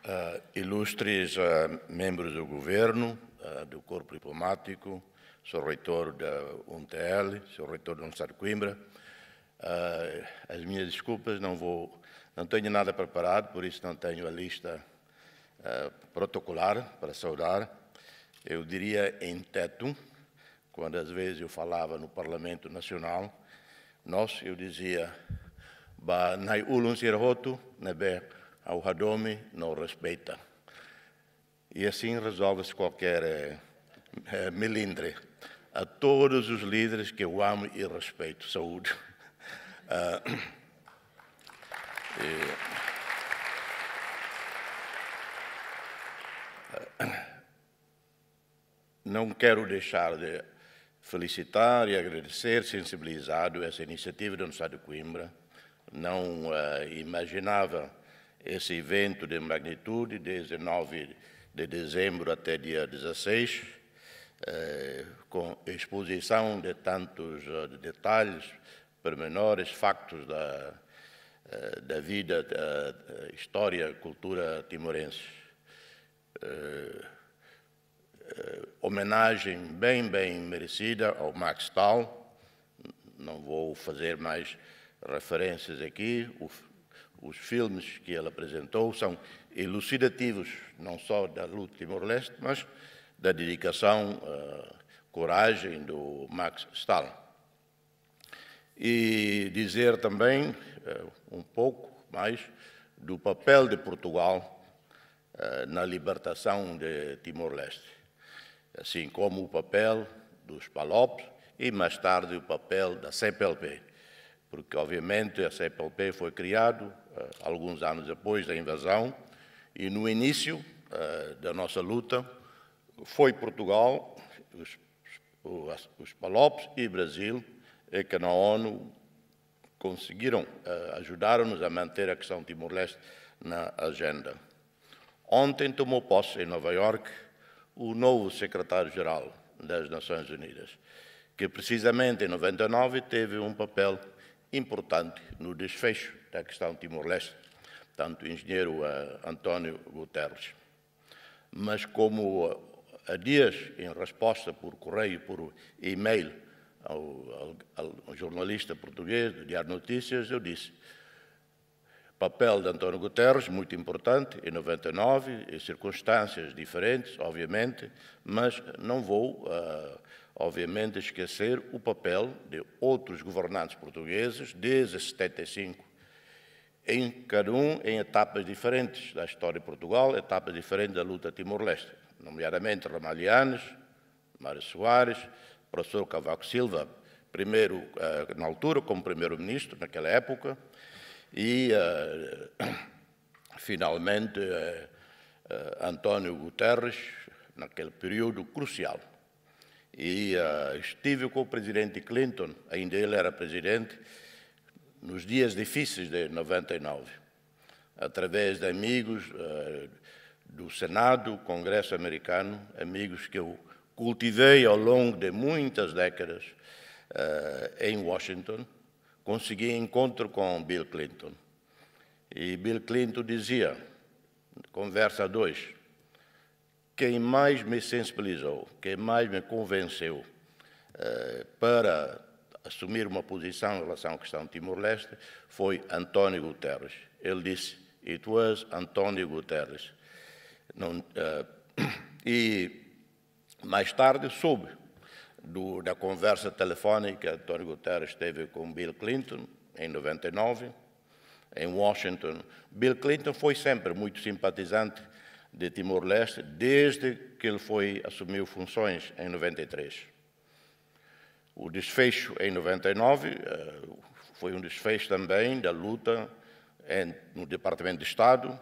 Uh, ilustres uh, membros do governo, uh, do corpo diplomático, sou reitor da UNTL, sou reitor do Estado de Coimbra. as minhas desculpas, não vou, não tenho nada preparado, por isso não tenho a lista protocolar para saudar. Eu diria em teto, quando às vezes eu falava no Parlamento Nacional, nós, eu dizia, ba nai ulun sirhotu, nebe ao Hadome não respeita. E assim resolve-se qualquer é, é, melindre. A todos os líderes que eu amo e respeito. Saúde. Ah, e, ah, não quero deixar de felicitar e agradecer, sensibilizado, essa iniciativa do Estado de Coimbra. Não uh, imaginava esse evento de magnitude, desde 9 de dezembro até dia 16, é, com exposição de tantos detalhes, pormenores, factos da, é, da vida, da história, cultura timorense. É, homenagem bem, bem merecida ao Max Tal, não vou fazer mais referências aqui, os filmes que ele apresentou são elucidativos não só da luta Timor-Leste, mas da dedicação, eh, coragem do Max Stalin. E dizer também eh, um pouco mais do papel de Portugal eh, na libertação de Timor-Leste, assim como o papel dos PALOPs e mais tarde o papel da CPLP porque, obviamente, a CPLP foi criada eh, alguns anos depois da invasão e, no início eh, da nossa luta, foi Portugal, os, os Palopes e Brasil é que na ONU conseguiram, eh, ajudaram-nos a manter a questão Timor-Leste na agenda. Ontem tomou posse em Nova Iorque o novo secretário-geral das Nações Unidas, que precisamente em 99 teve um papel importante no desfecho da questão Timor-Leste, tanto o engenheiro eh, António Guterres. Mas como há eh, dias, em resposta por correio, por e-mail, ao, ao, ao, jornalista português do Diário Notícias, eu disse papel de António Guterres, muito importante, em 99, em circunstâncias diferentes, obviamente, mas não vou uh, obviamente, esquecer o papel de outros governantes portugueses, desde 75, em cada um em etapas diferentes da história de Portugal, etapas diferentes da luta Timor-Leste, nomeadamente Ramalhianes, Mário Soares, professor Cavaco Silva, primeiro, eh, na altura, como primeiro-ministro, naquela época, e, eh, finalmente, eh, António Guterres, naquele período crucial. E uh, estive com o presidente Clinton, ainda ele era presidente, nos dias difíceis de 99, através de amigos uh, do Senado, Congresso americano, amigos que eu cultivei ao longo de muitas décadas uh, em Washington, consegui encontro com Bill Clinton. E Bill Clinton dizia, conversa dois, quem mais me sensibilizou, quem mais me convenceu eh, para assumir uma posição em relação à questão de Timor-Leste foi António Guterres. Ele disse: It was António Guterres. Não, uh, e mais tarde soube do, da conversa telefónica que António Guterres teve com Bill Clinton, em 99, em Washington. Bill Clinton foi sempre muito simpatizante de Timor-Leste desde que ele foi assumiu funções em 93. O desfecho em 99 eh, foi um desfecho também da luta no Departamento de Estado,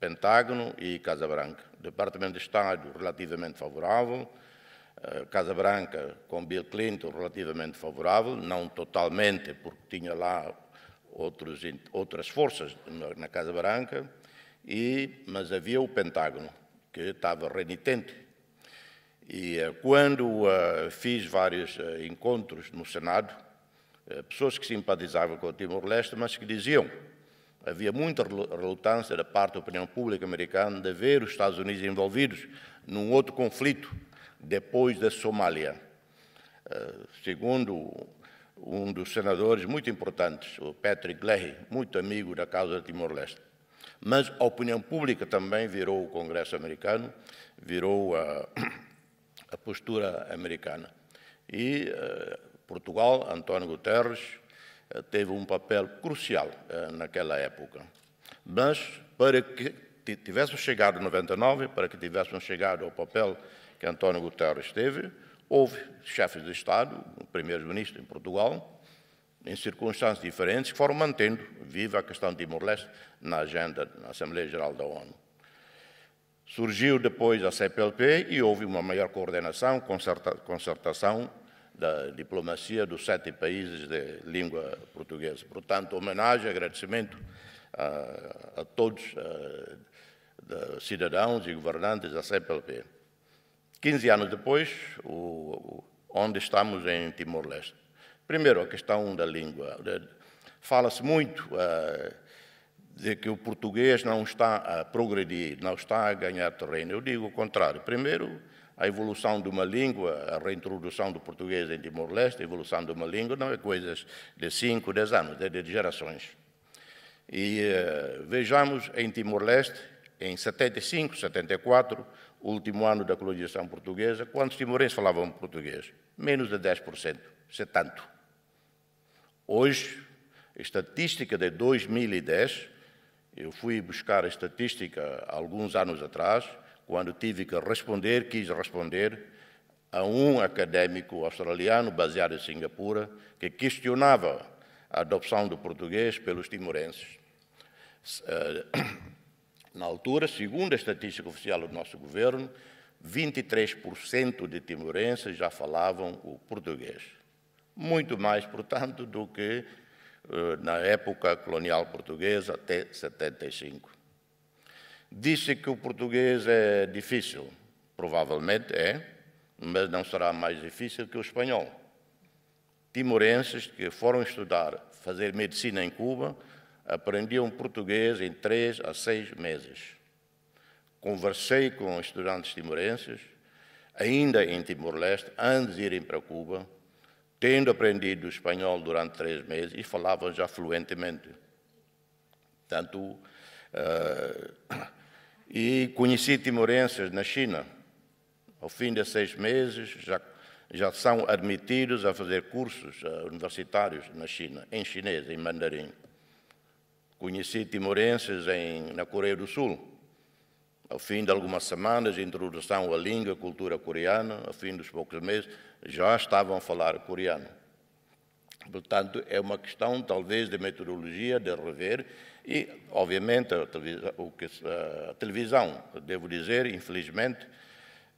Pentágono e Casa Branca. Departamento de Estado relativamente favorável, eh, Casa Branca com Bill Clinton relativamente favorável, não totalmente, porque tinha lá outros, outras forças na Casa Branca. E, mas havia o Pentágono, que estava renitente. E eh, quando uh, fiz vários uh, encontros no Senado, uh, pessoas que simpatizavam com o Timor-Leste, mas que diziam, havia muita relutância da parte da opinião pública americana de ver os Estados Unidos envolvidos num outro conflito depois da Somália. Segundo um dos senadores muito importantes, o Patrick Leahy, muito amigo da causa do Timor-Leste, mas a opinião pública também virou o Congresso americano, virou a, a postura americana. E eh, Portugal, António Guterres, eh, teve um papel crucial eh, naquela época. Mas para que tivéssemos chegado em 99, para que tivéssemos chegado ao papel que António Guterres teve, houve chefes de Estado, primeiros-ministros em Portugal, em circunstâncias diferentes, que foram mantendo viva a questão de Timor-Leste na agenda da Assembleia Geral da ONU. Surgiu depois a CPLP e houve uma maior coordenação, concerta, concertação da diplomacia dos sete países de língua portuguesa. Portanto, homenagem, agradecimento a, a todos a, cidadãos e governantes da CPLP. 15 anos depois, o, onde estamos em Timor-Leste. Primeiro, a questão da língua. Fala-se muito uh, de que o português não está a progredir, não está a ganhar terreno. Eu digo o contrário. Primeiro, a evolução de uma língua, a reintrodução do português em Timor-Leste, a evolução de uma língua, não é coisas de 5, 10 anos, é de gerações. E uh, vejamos em Timor-Leste, em 75, 74, último ano da colonização portuguesa, quantos timorenses falavam português? Menos de 10%, se é tanto. Hoje, estatística de 2010, eu fui buscar a estatística alguns anos atrás, quando tive que responder, quis responder a um acadêmico australiano baseado em Singapura que questionava a adopção do português pelos timorenses. Eh, na altura, segundo a estatística oficial do nosso governo, 23% de timorenses já falavam o português muito mais, portanto, do que eh, na época colonial portuguesa, até 75. Disse que o português é difícil. Provavelmente é, mas não será mais difícil que o espanhol. Timorenses que foram estudar, fazer medicina em Cuba, aprendiam português em três a seis meses. Conversei com estudantes timorenses, ainda em Timor-Leste, antes de irem para Cuba, tendo aprendido espanhol durante três meses e falava já fluentemente. Tanto, uh, e conheci timorenses na China. Ao fim de seis meses, já, já são admitidos a fazer cursos eh, universitários na China, em chinês, em mandarim. Conheci timorenses em, na Coreia do Sul. Ao fim de algumas semanas, introdução à língua, cultura coreana, ao fim dos poucos meses, já estavam a falar coreano. Portanto, é uma questão, talvez, de metodologia, de rever, e, obviamente, a televisão, devo dizer, infelizmente,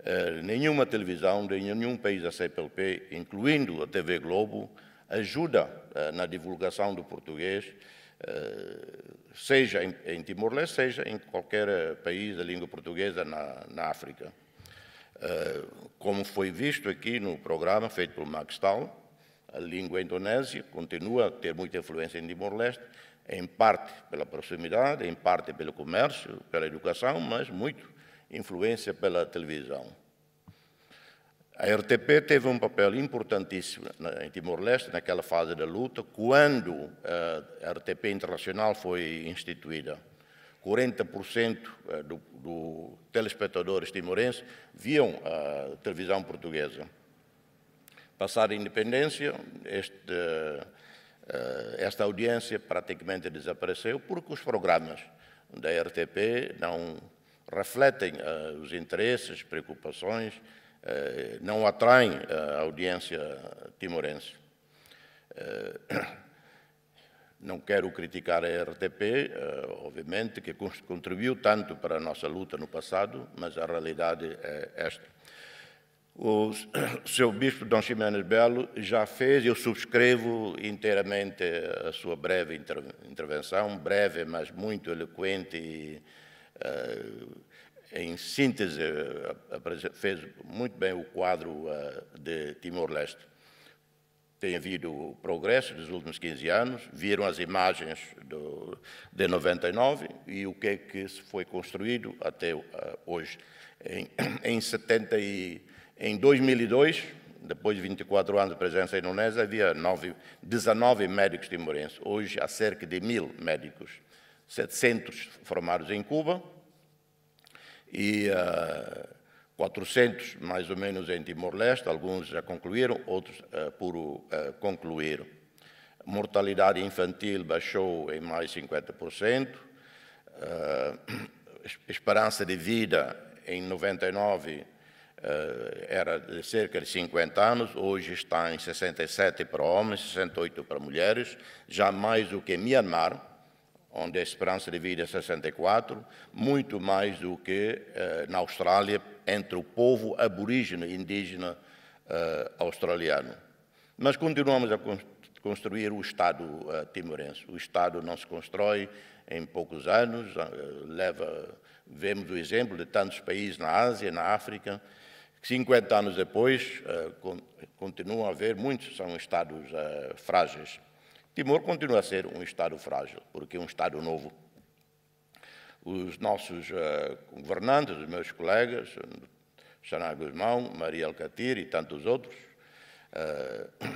eh, nenhuma televisão de nenhum país da CPLP, incluindo a TV Globo, ajuda eh, na divulgação do português, eh, seja em Timor-Leste, seja em qualquer país da língua portuguesa na, na África. Eh, como foi visto aqui no programa feito pelo Max Tal, a língua indonésia continua a ter muita influência em Timor-Leste, em parte pela proximidade, em parte pelo comércio, pela educação, mas muito influência pela televisão. A RTP teve um papel importantíssimo em Timor-Leste, naquela fase da luta, quando eh, a RTP Internacional foi instituída. 40% eh, do, do telespectadores timorenses viam a televisão portuguesa. Passada a independência, este, eh, esta audiência praticamente desapareceu porque os programas da RTP não refletem eh, os interesses, preocupações, não atraem a audiência timorense. Não quero criticar a RTP, eh, obviamente, que contribuiu tanto para a nossa luta no passado, mas a realidade é esta. O seu bispo Dom Ximenes Belo já fez, eu subscrevo inteiramente a sua breve intervenção, breve, mas muito eloquente e, uh, em síntese, fez muito bem o quadro uh, de Timor-Leste tem havido progresso nos últimos 15 anos, viram as imagens do, de 99 e o que é que se foi construído até ah, hoje. Em, em, 70 e, em 2002, depois de 24 anos de presença em Indonésia, havia 9, 19 médicos timorenses. Hoje há cerca de mil médicos, 700 formados em Cuba e... Uh, 400, mais ou menos, em Timor-Leste, alguns já concluíram, outros uh, por uh, eh, concluir. Mortalidade infantil baixou em mais 50%, uh, eh, esperança de vida em 99 era de cerca de 50 anos, hoje está em 67 para homens, 68 para mulheres, já mais do que Myanmar, onde a esperança de vida é 64, muito mais do que eh, na Austrália, entre o povo e indígena eh, australiano. Mas continuamos a construir o Estado eh, timorense. O Estado não se constrói em poucos anos, eh, leva, vemos o exemplo de tantos países na Ásia, na África, 50 anos depois, eh, continuam a haver, muitos são Estados eh, frágeis. Timor continua a ser um Estado frágil, porque é um Estado novo. Os nossos uh, governantes, os meus colegas, Xaná Guzmão, Maria Alcatir e tantos outros, uh,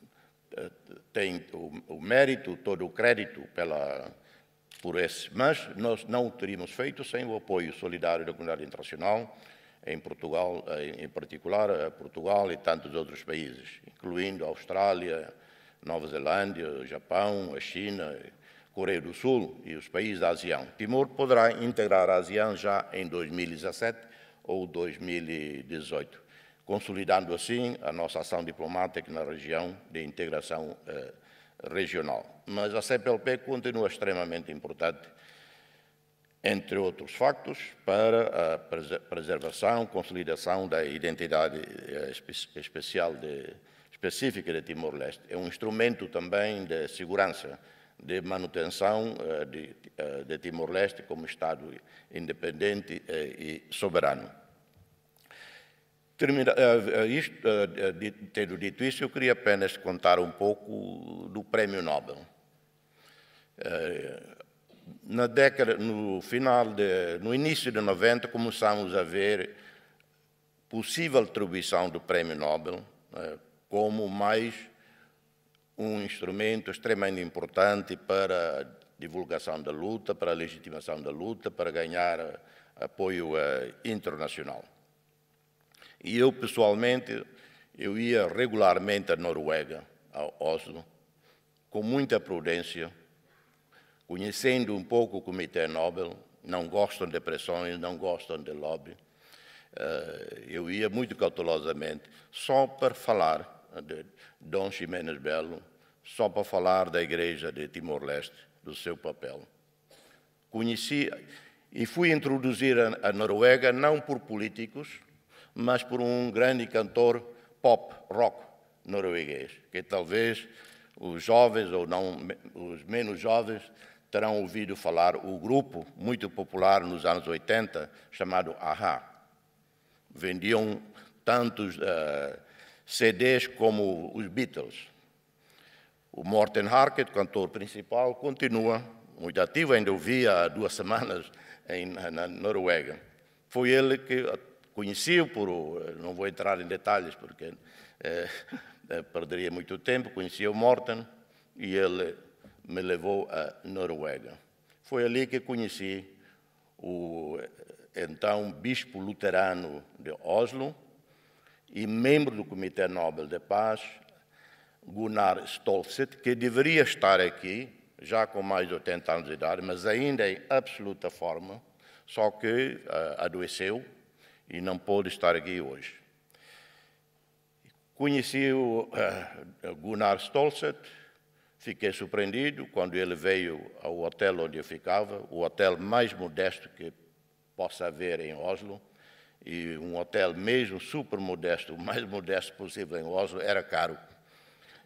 têm o, o mérito, todo o crédito pela, por esse, mas nós não o teríamos feito sem o apoio solidário da comunidade internacional, em Portugal, eh, em particular, Portugal e tantos outros países, incluindo a Austrália, Nova Zelândia, Japão, a China, Coreia do Sul e os países da ASEAN. Timor poderá integrar a ASEAN já em 2017 ou 2018, consolidando assim a nossa ação diplomática na região de integração eh, regional. Mas a CPLP continua extremamente importante, entre outros factos, para a preservação, consolidação da identidade eh, especial de, específica de Timor-Leste, é um instrumento também de segurança, de manutenção eh, de, eh, de Timor-Leste como Estado independente eh, e soberano. Termina, isto, tendo dito isso, eu queria apenas contar um pouco do Prémio Nobel. Na década, no final, de, no início de 90, começámos a ver possível atribuição do Prémio Nobel como mais um instrumento extremamente importante para a divulgação da luta, para a legitimação da luta, para ganhar eh, apoio eh, internacional. E eu, pessoalmente, eu ia regularmente à Noruega, a Oslo, com muita prudência, conhecendo um pouco o Comitê Nobel, não gostam de pressões, não gostam de lobby. Eh, eu ia muito cautelosamente, só para falar de Dom Ximenes Belo, só para falar da igreja de Timor-Leste, do seu papel. Conheci e fui introduzir a Noruega não por políticos, mas por um grande cantor pop rock norueguês, que talvez os jovens ou não os menos jovens terão ouvido falar o grupo muito popular nos anos 80 chamado Aha. Vendiam tantos uh, CDs como os Beatles. O Morten Harkett, cantor principal, continua muito ativo, ainda o vi há duas semanas em, na Noruega. Foi ele que conheci por, não vou entrar em detalhes porque é, é, perderia muito tempo, conheci o Morten e ele me levou à Noruega. Foi ali que conheci o eh, então bispo luterano de Oslo, e membro do Comitê Nobel de Paz, Gunnar Stolzit, que deveria estar aqui, já com mais de 80 anos de idade, mas ainda em absoluta forma, só que uh, adoeceu e não pôde estar aqui hoje. Conheci o uh, Gunnar Stolzit, fiquei surpreendido quando ele veio ao hotel onde eu ficava, o hotel mais modesto que possa haver em Oslo, e um hotel mesmo super modesto, o mais modesto possível em Oslo, era caro.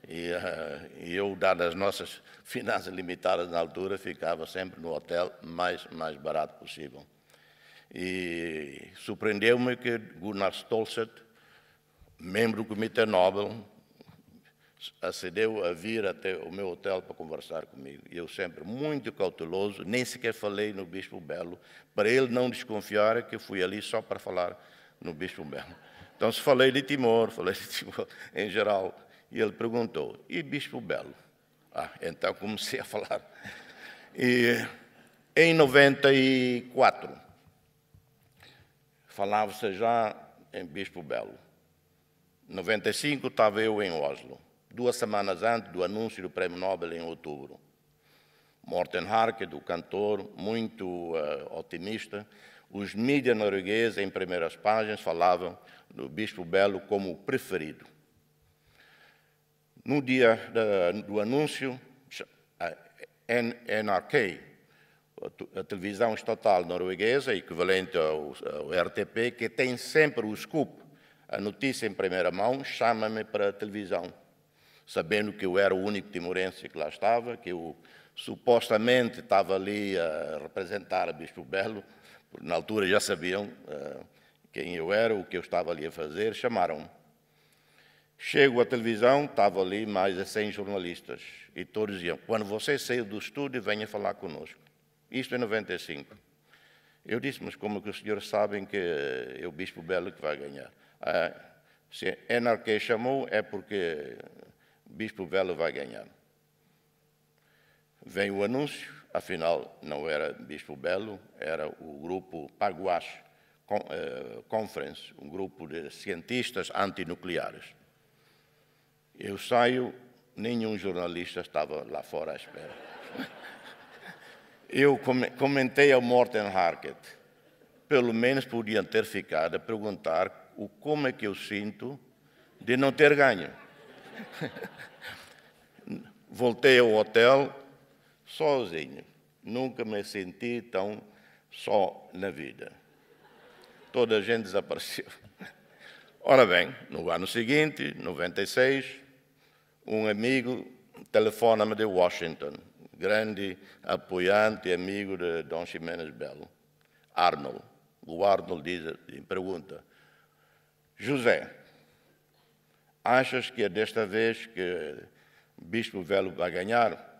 E, eh, eu, dadas as nossas finanças limitadas na altura, ficava sempre no hotel mais, mais barato possível. E surpreendeu-me que Gunnar Stolset, membro do Comitê Nobel, acedeu a vir até o meu hotel para conversar comigo. E eu sempre muito cauteloso, nem sequer falei no Bispo Belo, para ele não desconfiar que eu fui ali só para falar no Bispo Belo. Então, se falei de Timor, falei de Timor em geral, e ele perguntou, e Bispo Belo? Ah, então comecei a falar. E em 94, falava-se já em Bispo Belo. 95 estava eu em Oslo duas semanas antes do anúncio do Prêmio Nobel em outubro. Morten Harket, o cantor, muito uh, otimista, os mídias noruegueses, em primeiras páginas, falavam do Bispo Belo como o preferido. No dia da, do anúncio, eh, a NRK, a televisão estatal norueguesa, equivalente ao, ao RTP, que tem sempre o scoop, a notícia em primeira mão, chama-me para a televisão sabendo que eu era o único timorense que lá estava, que eu supostamente estava ali a representar o Bispo Belo, na altura já sabiam uh, quem eu era, o que eu estava ali a fazer, chamaram-me. Chego à televisão, estava ali mais de 100 jornalistas, e todos diziam, quando você saiu do estúdio, venha falar conosco. Isto em 95. Eu disse, mas como que os senhores sabem que é o Bispo Belo que vai ganhar? Ah, se a NRQ chamou, é porque Bispo Belo vai ganhar. Vem o anúncio, afinal não era Bispo Belo, era o grupo Paguas eh, Conference, um grupo de cientistas antinucleares. Eu saio, nenhum jornalista estava lá fora à espera. Eu comentei ao Morten Harkett, pelo menos podiam ter ficado a perguntar o como é que eu sinto de não ter ganho. Voltei ao hotel sozinho. Nunca me senti tão só na vida. Toda a gente desapareceu. Ora bem, no ano seguinte, 96, um amigo telefona-me de Washington, grande apoiante e amigo de Dom Ximenes Belo, Arnold. O Arnold diz, pergunta, José, Achas que é desta vez que o Bispo Velo vai ganhar?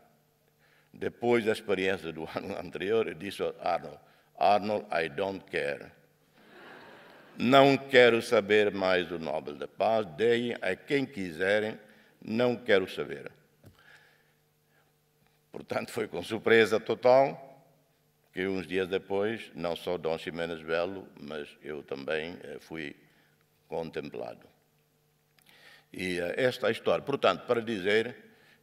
Depois da experiência do ano anterior, eu disse a Arnold, Arnold, I don't care. Não quero saber mais do Nobel da Paz, deem a quem quiserem, não quero saber. Portanto, foi com surpresa total que uns dias depois, não só Dom Ximenes Belo, mas eu também eh, fui contemplado. E eh, esta é a história. Portanto, para dizer,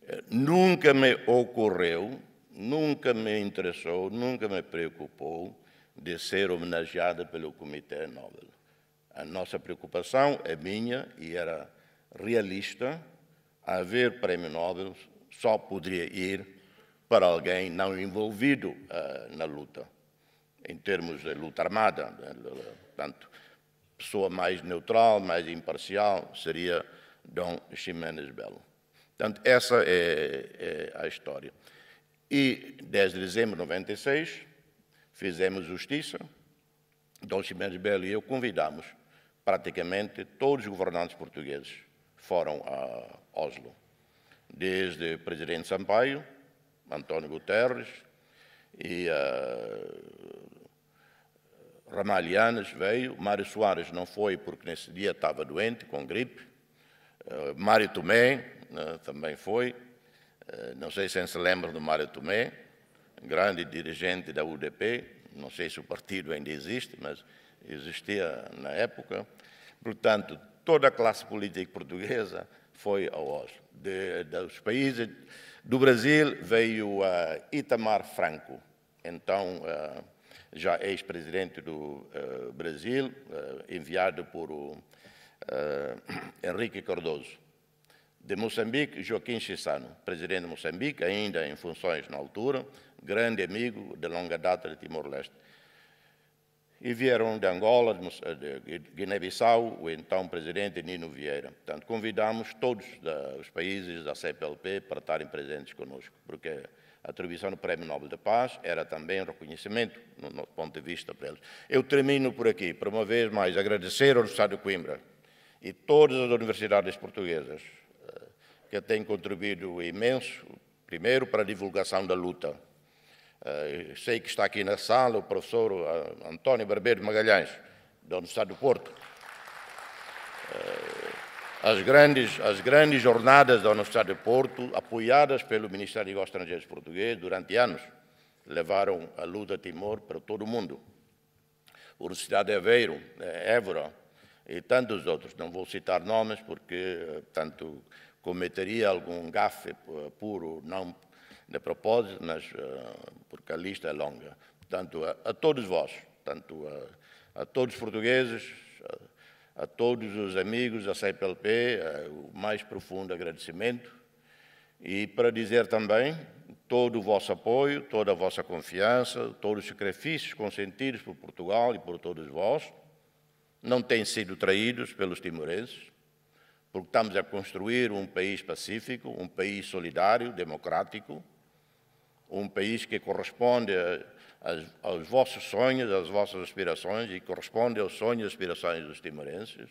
eh, nunca me ocorreu, nunca me interessou, nunca me preocupou de ser homenageada pelo Comitê Nobel. A nossa preocupação é minha e era realista. Haver prémio Nobel só poderia ir para alguém não envolvido uh, na luta, em termos de luta armada. Portanto, pessoa mais neutral, mais imparcial, seria Dom Ximenes Belo. Portanto, essa é, é a história. E, 10 de dezembro de 96, fizemos justiça. Dom Ximenes Belo e eu convidamos praticamente todos os governantes portugueses foram a Oslo. Desde o presidente Sampaio, António Guterres e uh, veio. Mário Soares não foi porque nesse dia estava doente, com gripe. Eh, Mário Tomé né, também foi, eh, não sei se se lembra do Mário Tomé, grande dirigente da UDP, não sei se o partido ainda existe, mas existia na época. Portanto, toda a classe política portuguesa foi ao Oslo. De, dos países do Brasil veio a Itamar Franco, então eh, já ex-presidente do Brasil, enviado por uh, Henrique Cardoso. De Moçambique, Joaquim Chissano, presidente de Moçambique, ainda em funções na altura, grande amigo de longa data de Timor-Leste. E vieram de Angola, de Guiné-Bissau, o então presidente Nino Vieira. Portanto, convidamos todos da, os países da CPLP para estarem presentes conosco, porque a atribuição do Prémio Nobel da Paz era também um reconhecimento, no nosso ponto de vista, para eles. Eu termino por aqui, para uma vez mais, agradecer ao Estado de Coimbra, e todas as universidades portuguesas, eh, que têm contribuído imenso, primeiro, para a divulgação da luta. Eh, sei que está aqui na sala o professor eh, António Barbeiro Magalhães, da Universidade do Porto. As grandes, as grandes jornadas da Universidade do Porto, apoiadas pelo Ministério dos Negócios Estrangeiros português durante anos, levaram a luta Timor para todo o mundo. Universidade de Aveiro, Évora, e tantos outros. Não vou citar nomes porque, eh, tanto cometeria algum gafe eh, puro, não de propósito, mas eh, porque a lista é longa. Portanto, a, a todos vós, tanto a, a todos os portugueses, a, a, todos os amigos da CPLP, o mais profundo agradecimento e para dizer também todo o vosso apoio, toda a vossa confiança, todos os sacrifícios consentidos por Portugal e por todos vós não têm sido traídos pelos timorenses, porque estamos a construir um país pacífico, um país solidário, democrático, um país que corresponde a, a, aos vossos sonhos, às vossas aspirações e corresponde aos sonhos e aspirações dos timorenses.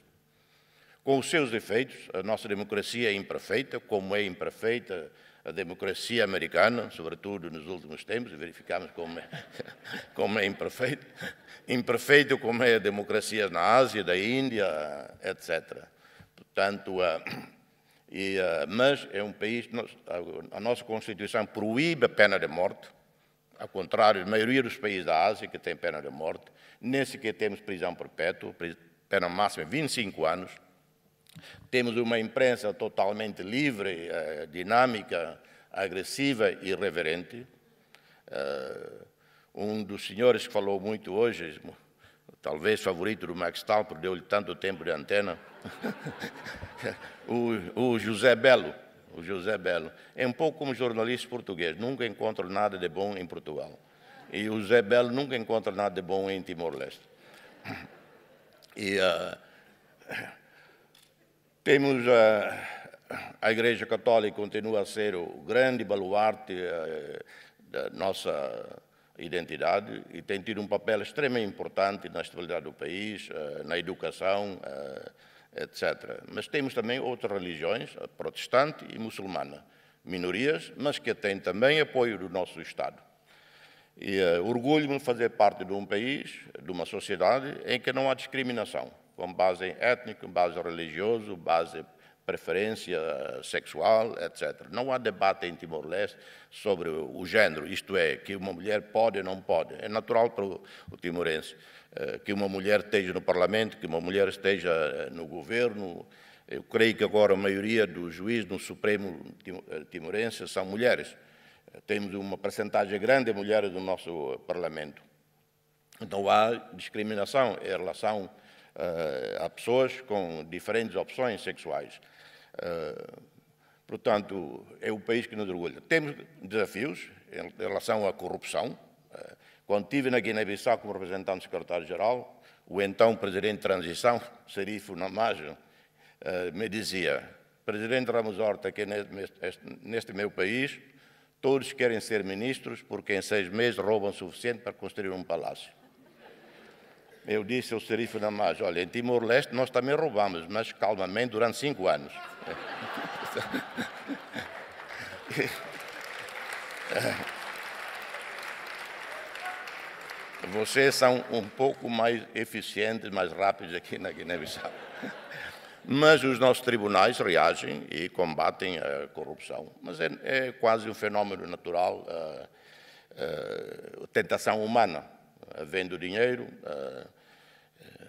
Com os seus defeitos, a nossa democracia é imperfeita, como é imperfeita a democracia americana, sobretudo nos últimos tempos, verificamos como é, como é imperfeito, imperfeito como é a democracia na Ásia, da Índia, etc. Portanto, eh, e, eh, mas é um país, a nossa Constituição proíbe a pena de morte, ao contrário da maioria dos países da Ásia que tem pena de morte, nem sequer temos prisão perpétua, pena máxima de é 25 anos, temos uma imprensa totalmente livre, eh, dinâmica, agressiva e irreverente. Eh, um dos senhores que falou muito hoje, talvez favorito do Max Talper, deu-lhe tanto tempo de antena, o, José Belo. O José Belo. É um pouco como jornalista português, nunca encontro nada de bom em Portugal. E o José Belo nunca encontra nada de bom em Timor-Leste. E... Uh, temos a, eh, a Igreja Católica continua a ser o grande baluarte eh, da nossa identidade e tem tido um papel extremamente importante na estabilidade do país, eh, na educação, etc. Mas temos também outras religiões, protestante e muçulmana, minorias, mas que têm também apoio do nosso Estado. E uh, orgulho-me de fazer parte de um país, de uma sociedade, em que não há discriminação com base étnica, com base religiosa, base preferência sexual, etc. Não há debate em Timor-Leste sobre o género, isto é, que uma mulher pode ou não pode. É natural para o timorense eh, que uma mulher esteja no parlamento, que uma mulher esteja eh, no governo. Eu creio que agora a maioria dos juízes no Supremo eh, timorense são mulheres. Temos uma percentagem grande de mulheres no nosso parlamento. Não há discriminação em relação uh, eh, a pessoas com diferentes opções sexuais. Uh, portanto, é o país que nos orgulha. Temos desafios em relação à corrupção. Uh, quando estive na Guiné-Bissau como representante do secretário-geral, o então presidente de transição, Serifo Namajo, me dizia: Presidente Ramos Horta, aqui neste, neste meu país, todos querem ser ministros porque em seis meses roubam o suficiente para construir um palácio eu disse ao xerife da Maj, olha, em Timor-Leste nós também roubamos, mas calmamente durante cinco anos. Vocês são um pouco mais eficientes, mais rápidos aqui na Guiné-Bissau. Mas os nossos tribunais reagem e combatem a corrupção. Mas é, é quase um fenómeno natural, a, eh, a eh, tentação humana havendo dinheiro,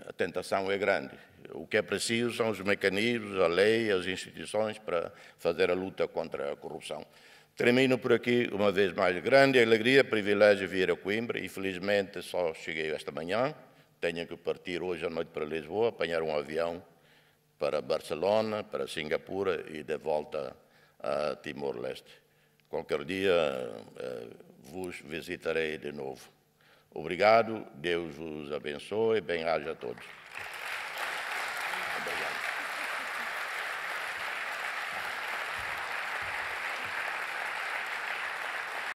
a tentação é grande. O que é preciso são os mecanismos, a lei, as instituições para fazer a luta contra a corrupção. Termino por aqui, uma vez mais, grande alegria, privilégio vir a Coimbra. Infelizmente, só cheguei esta manhã. Tenho que partir hoje à noite para Lisboa, apanhar um avião para Barcelona, para Singapura e de volta a Timor-Leste. Qualquer dia eh, vos visitarei de novo. Obrigado, Deus os abençoe, bem-aja a todos.